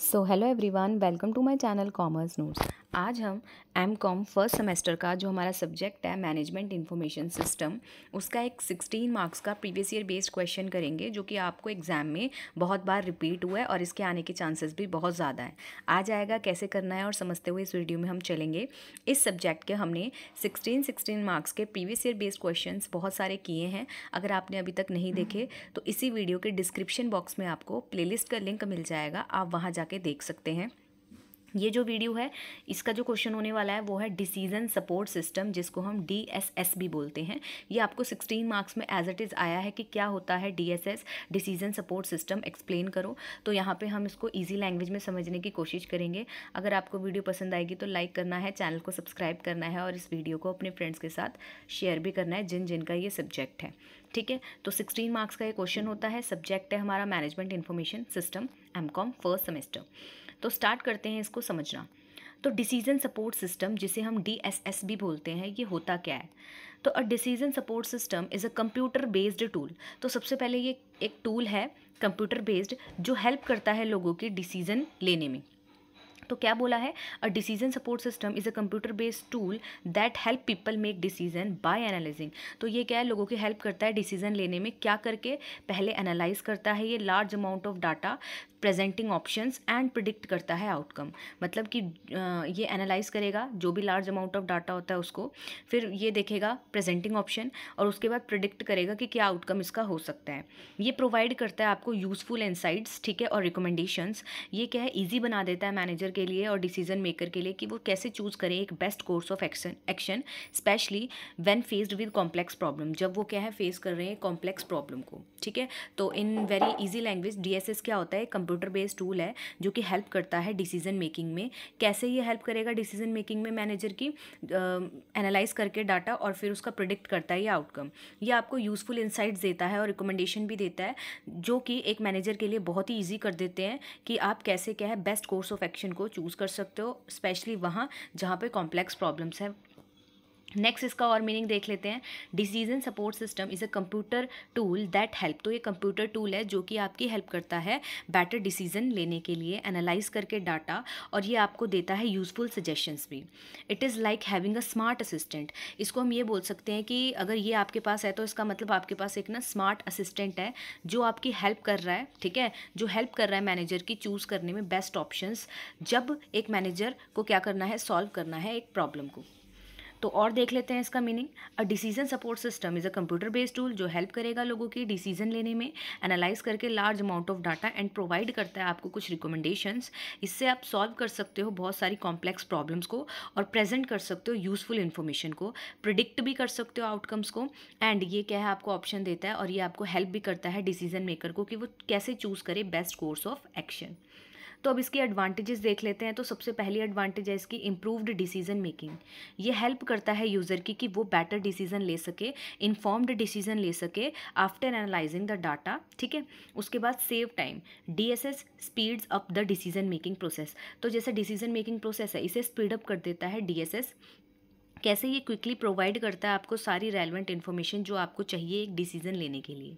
so hello everyone welcome to my channel commerce notes आज हम M com first semester का जो हमारा सब्जेक्ट है मैनेजमेंट इन्फॉर्मेशन सिस्टम उसका एक 16 मार्क्स का प्रीवियस ईयर बेस्ड क्वेश्चन करेंगे जो कि आपको एग्जाम में बहुत बार रिपीट हुआ है और इसके आने के चांसेस भी बहुत ज़्यादा है आ जाएगा कैसे करना है और समझते हुए इस वीडियो में हम चलेंगे इस सब्जेक्ट के हमने सिक्सटीन सिक्सटीन मार्क्स के प्रीवियस ईयर बेस्ड क्वेश्चन बहुत सारे किए हैं अगर आपने अभी तक नहीं देखे तो इसी वीडियो के डिस्क्रिप्शन बॉक्स में आपको प्लेलिस्ट का लिंक मिल जाएगा आप वहाँ जाके देख सकते हैं ये जो वीडियो है इसका जो क्वेश्चन होने वाला है वो है डिसीजन सपोर्ट सिस्टम जिसको हम डी एस एस भी बोलते हैं ये आपको 16 मार्क्स में एज इट इज़ आया है कि क्या होता है D S S decision support system explain करो तो यहाँ पे हम इसको इजी लैंग्वेज में समझने की कोशिश करेंगे अगर आपको वीडियो पसंद आएगी तो लाइक करना है चैनल को सब्सक्राइब करना है और इस वीडियो को अपने फ्रेंड्स के साथ शेयर भी करना है जिन जिनका ये सब्जेक्ट है ठीक है तो सिक्सटीन मार्क्स का ये क्वेश्चन होता है सब्जेक्ट है हमारा management information system M com first semester तो स्टार्ट करते हैं इसको समझना तो डिसीजन सपोर्ट सिस्टम जिसे हम डी एस एस भी बोलते हैं ये होता क्या है तो a decision support system is a computer based tool तो सबसे पहले ये एक टूल है कंप्यूटर बेस्ड जो हेल्प करता है लोगों के डिसीजन लेने में तो क्या बोला है a decision support system is a computer based tool that help people make decision by analysing तो ये क्या है लोगों की हेल्प करता है डिसीजन लेने में क्या करके पहले एनालाइज करता है ये large amount of data presenting options and predict करता है आउटकम मतलब कि ये एनालाइज करेगा जो भी लार्ज अमाउंट ऑफ डाटा होता है उसको फिर ये देखेगा प्रेजेंटिंग ऑप्शन और उसके बाद प्रिडिक्ट करेगा कि क्या आउटकम इसका हो सकता है ये प्रोवाइड करता है आपको यूजफुल इंसाइट्स ठीक है और रिकमेंडेशंस ये क्या है ईजी बना देता है मैनेजर के लिए और डिसीजन मेकर के लिए कि वो कैसे चूज़ करें एक best course of action action specially when faced with complex problem जब वो क्या है फेस कर रहे हैं कॉम्प्लेक्स प्रॉब्लम को ठीक है तो in very easy language D क्या होता है कंप्यूटर कंप्यूटर बेस्ड टूल है जो कि हेल्प करता है डिसीजन मेकिंग में कैसे ये हेल्प करेगा डिसीजन मेकिंग में मैनेजर की एनालाइज करके डाटा और फिर उसका प्रोडिक्ट करता है ये आउटकम ये आपको यूज़फुल इंसाइट्स देता है और रिकमेंडेशन भी देता है जो कि एक मैनेजर के लिए बहुत ही ईजी कर देते हैं कि आप कैसे क्या है बेस्ट कोर्स ऑफ एक्शन को चूज़ कर सकते हो स्पेशली वहाँ जहाँ पर कॉम्प्लेक्स प्रॉब्लम्स हैं नेक्स्ट इसका और मीनिंग देख लेते हैं decision support system is a computer tool that help तो ये कंप्यूटर टूल है जो कि आपकी हेल्प करता है बेटर डिसीजन लेने के लिए एनालाइज करके डाटा और ये आपको देता है यूजफुल सजेशंस भी it is like having a smart assistant इसको हम ये बोल सकते हैं कि अगर ये आपके पास है तो इसका मतलब आपके पास एक ना स्मार्ट असिस्टेंट है जो आपकी हेल्प कर रहा है ठीक है जो हेल्प कर रहा है मैनेजर की चूज़ करने में बेस्ट ऑप्शन जब एक मैनेजर को क्या करना है सॉल्व करना है एक प्रॉब्लम को तो और देख लेते हैं इसका meaning a decision support system is a computer based tool जो हेल्प करेगा लोगों की डिसीजन लेने में एनालाइज करके large amount of data and provide करता है आपको कुछ रिकमेंडेशंस इससे आप सॉल्व कर सकते हो बहुत सारी कॉम्प्लेक्स प्रॉब्लम्स को और प्रेजेंट कर सकते हो यूजफुल इन्फॉर्मेशन को प्रिडिक्ट भी कर सकते हो आउटकम्स को एंड ये क्या है आपको ऑप्शन देता है और ये आपको हेल्प भी करता है डिसीजन मेकर को कि वो कैसे चूज़ करे बेस्ट कोर्स ऑफ एक्शन तो अब इसकी एडवांटेजेस देख लेते हैं तो सबसे पहली एडवांटेज है इसकी इम्प्रूवड डिसीजन मेकिंग ये हेल्प करता है यूज़र की कि वो बेटर डिसीजन ले सके इन्फॉर्म्ड डिसीजन ले सके आफ्टर एनालाइजिंग द डाटा ठीक है उसके बाद save time D S S speeds up the decision making process तो जैसे डिसीजन मेकिंग प्रोसेस है इसे स्पीड अप कर देता है डी एस एस कैसे ये क्विकली प्रोवाइड करता है आपको सारी रेलिवेंट इन्फॉर्मेशन जो आपको चाहिए एक डिसीजन लेने के लिए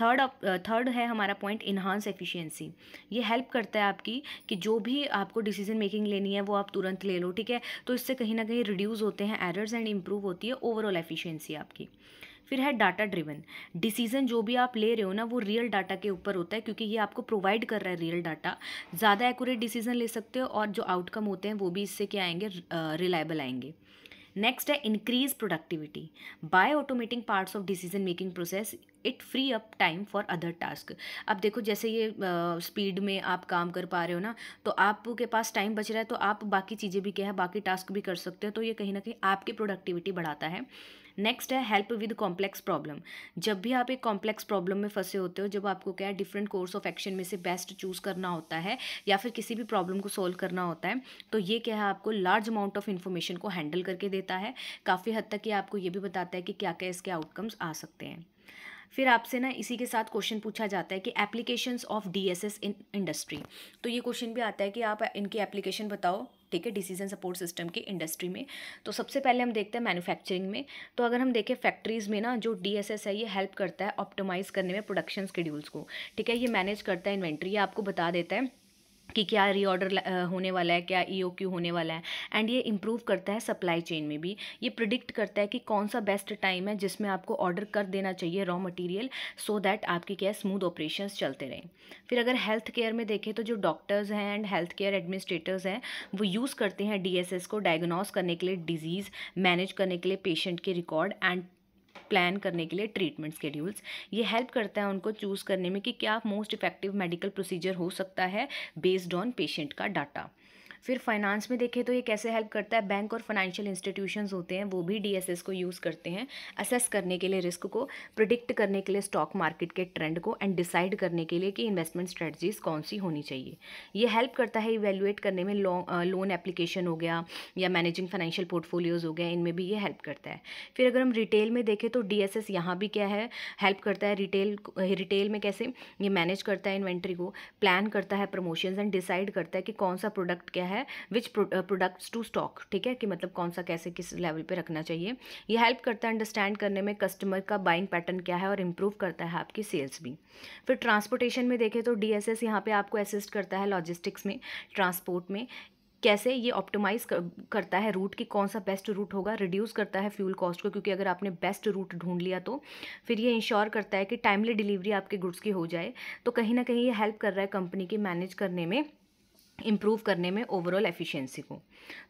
थर्ड थर्ड uh, है हमारा पॉइंट इन्हांस एफिशिएंसी ये हेल्प करता है आपकी कि जो भी आपको डिसीजन मेकिंग लेनी है वो आप तुरंत ले लो ठीक है तो इससे कहीं ना कहीं रिड्यूस होते हैं एरर्स एंड इम्प्रूव होती है ओवरऑल एफिशिएंसी आपकी फिर है डाटा ड्रिवन डिसीजन जो भी आप ले रहे हो ना वो रियल डाटा के ऊपर होता है क्योंकि ये आपको प्रोवाइड कर रहा है रियल डाटा ज़्यादा एक्यूरेट डिसीजन ले सकते हो और जो आउटकम होते हैं वो भी इससे क्या आएंगे रिलायबल आएंगे नेक्स्ट है increase productivity by automating parts of decision making process it free up time for other task अब देखो जैसे ये स्पीड में आप काम कर पा रहे हो ना तो आपके पास टाइम बच रहा है तो आप बाकी चीज़ें भी क्या है बाकी टास्क भी कर सकते हो तो ये कहीं ना कहीं आपकी प्रोडक्टिविटी बढ़ाता है नेक्स्ट है हेल्प विद कॉम्प्लेक्स प्रॉब्लम जब भी आप एक कॉम्प्लेक्स प्रॉब्लम में फंसे होते हो जब आपको क्या है डिफरेंट कोर्स ऑफ एक्शन में से बेस्ट चूज़ करना होता है या फिर किसी भी प्रॉब्लम को सोल्व करना होता है तो ये क्या है आपको लार्ज अमाउंट ऑफ इन्फॉर्मेशन को हैंडल करके देता है काफ़ी हद तक ये आपको ये भी बताता है कि क्या क्या इसके आउटकम्स आ सकते हैं फिर आपसे ना इसी के साथ क्वेश्चन पूछा जाता है कि applications of DSS in industry तो ये क्वेश्चन भी आता है कि आप इनकी एप्लीकेशन बताओ ठीक है डिसीजन सपोर्ट सिस्टम की इंडस्ट्री में तो सबसे पहले हम देखते हैं मैन्युफैक्चरिंग में तो अगर हम देखें फैक्ट्रीज़ में ना जो डीएसएस है ये हेल्प करता है ऑप्टिमाइज़ करने में प्रोडक्शन स्कड्यूल्स को ठीक है ये मैनेज करता है इन्वेंट्री ये आपको बता देता है कि क्या रीऑर्डर होने वाला है क्या ई e होने वाला है एंड ये इम्प्रूव करता है सप्लाई चेन में भी ये प्रिडिक्ट करता है कि कौन सा बेस्ट टाइम है जिसमें आपको ऑर्डर कर देना चाहिए रॉ मटेरियल सो दैट आपकी क्या स्मूथ ऑपरेशंस चलते रहें फिर अगर हेल्थ केयर में देखें तो जो डॉक्टर्स हैं एंड हेल्थ केयर एडमिनिस्ट्रेटर्स हैं वो यूज़ करते हैं डी को डायग्नोस करने के लिए डिजीज़ मैनेज करने के लिए पेशेंट के रिकॉर्ड एंड प्लान करने के लिए ट्रीटमेंट स्कड्यूल्स ये हेल्प करता है उनको चूज़ करने में कि क्या मोस्ट इफेक्टिव मेडिकल प्रोसीजर हो सकता है बेस्ड ऑन पेशेंट का डाटा फिर फाइनेंस में देखें तो ये कैसे हेल्प करता है बैंक और फाइनेंशियल इंस्टीट्यूशंस होते हैं वो भी डीएसएस को यूज़ करते हैं असेस करने के लिए रिस्क को प्रिडिक्ट करने के लिए स्टॉक मार्केट के ट्रेंड को एंड डिसाइड करने के लिए कि इन्वेस्टमेंट स्ट्रेटजीज कौन सी होनी चाहिए ये हेल्प करता है इवेल्युएट करने में लोन एप्लीकेशन हो गया या मैनेजिंग फाइनेंशियल पोर्टफोलियोज हो गया इनमें भी ये हेल्प करता है फिर अगर हम रिटेल में देखें तो डी एस यहाँ भी क्या है हेल्प करता है रिटेल रिटेल में कैसे ये मैनेज करता है इन्वेंट्री को प्लान करता है प्रमोशन एंड डिसाइड करता है कि कौन सा प्रोडक्ट क्या है है विच प्रोडक्ट्स टू स्टॉक ठीक है कि मतलब कौन सा कैसे किस लेवल पे रखना चाहिए ये हेल्प करता है अंडरस्टैंड करने में कस्टमर का बाइंग पैटर्न क्या है और इम्प्रूव करता है आपकी सेल्स भी फिर ट्रांसपोर्टेशन में देखें तो डी एस एस यहाँ पर आपको असिस्ट करता है लॉजिस्टिक्स में ट्रांसपोर्ट में कैसे ये ऑप्टिमाइज कर, करता है रूट की कौन सा बेस्ट रूट होगा रिड्यूस करता है फ्यूल कॉस्ट को क्योंकि अगर आपने बेस्ट रूट ढूंढ लिया तो फिर ये इंश्योर करता है कि टाइमली डिलीवरी आपके गुड्स की हो जाए तो कहीं ना कहीं ये हेल्प कर रहा है कंपनी की मैनेज करने में इम्प्रूव करने में ओवरऑल एफिशिएंसी को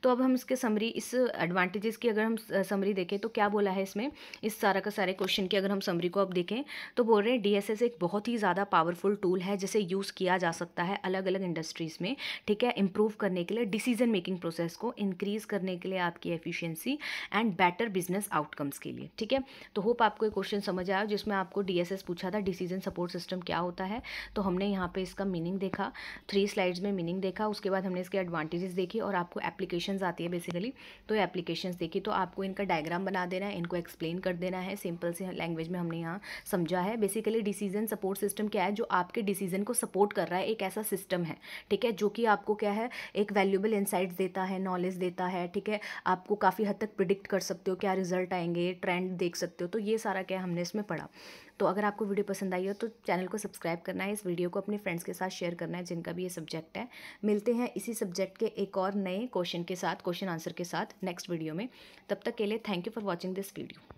तो अब हम इसके समरी इस एडवांटेजेस की अगर हम समरी देखें तो क्या बोला है इसमें इस सारा का सारे क्वेश्चन की अगर हम समरी को अब देखें तो बोल रहे हैं डीएसएस एक बहुत ही ज़्यादा पावरफुल टूल है जिसे यूज़ किया जा सकता है अलग अलग इंडस्ट्रीज़ में ठीक है इम्प्रूव करने के लिए डिसीजन मेकिंग प्रोसेस को इंक्रीज़ करने के लिए आपकी efficiency and better business outcomes के लिए ठीक है तो होप आपको एक क्वेश्चन समझ आया जिसमें आपको डी पूछा था डिसीजन सपोर्ट सिस्टम क्या होता है तो हमने यहाँ पर इसका मीनिंग देखा थ्री स्लाइड्स में मीनिंग देखा देखा उसके बाद हमने इसके एडवांटेजेस देखे और आपको एप्लीकेशंस आती है बेसिकली तो ये एप्लीकेशंस देखी तो आपको इनका डायग्राम बना देना है इनको एक्सप्लेन कर देना है सिंपल से लैंग्वेज में हमने यहाँ समझा है बेसिकली डिसीजन सपोर्ट सिस्टम क्या है जो आपके डिसीजन को सपोर्ट कर रहा है एक ऐसा सिस्टम है ठीक है जो कि आपको क्या है एक वैल्यूबल इंसाइट्स देता है नॉलेज देता है ठीक है आपको काफ़ी हद तक प्रिडिक्ट कर सकते हो क्या रिजल्ट आएंगे ट्रेंड देख सकते हो तो ये सारा क्या हमने इसमें पढ़ा तो अगर आपको वीडियो पसंद आई हो तो चैनल को सब्सक्राइब करना है इस वीडियो को अपने फ्रेंड्स के साथ शेयर करना है जिनका भी ये सब्जेक्ट है मिलते हैं इसी सब्जेक्ट के एक और नए क्वेश्चन के साथ क्वेश्चन आंसर के साथ नेक्स्ट वीडियो में तब तक के लिए thank you for watching this video